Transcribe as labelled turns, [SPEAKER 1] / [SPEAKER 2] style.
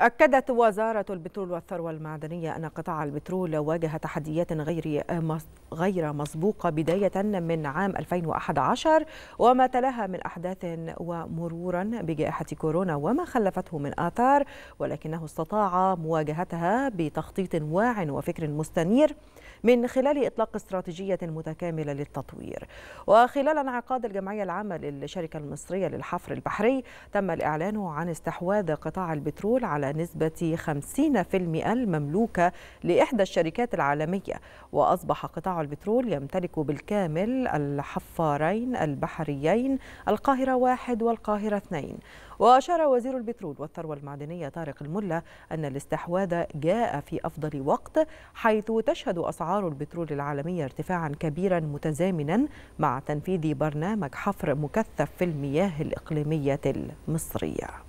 [SPEAKER 1] أكدت وزارة البترول والثروة المعدنية أن قطاع البترول واجه تحديات غير غير مسبوقة بداية من عام 2011 وما تلاها من أحداث ومرورا بجائحة كورونا وما خلفته من آثار ولكنه استطاع مواجهتها بتخطيط واع وفكر مستنير من خلال إطلاق استراتيجية متكاملة للتطوير وخلال انعقاد الجمعية العامة للشركة المصرية للحفر البحري تم الإعلان عن استحواذ قطاع البترول على نسبة 50% المملوكة لإحدى الشركات العالمية وأصبح قطاع البترول يمتلك بالكامل الحفارين البحريين القاهرة واحد والقاهرة اثنين وأشار وزير البترول والثروة المعدنية طارق الملا أن الاستحواذ جاء في أفضل وقت حيث تشهد أسعار البترول العالمية ارتفاعا كبيرا متزامنا مع تنفيذ برنامج حفر مكثف في المياه الإقليمية
[SPEAKER 2] المصرية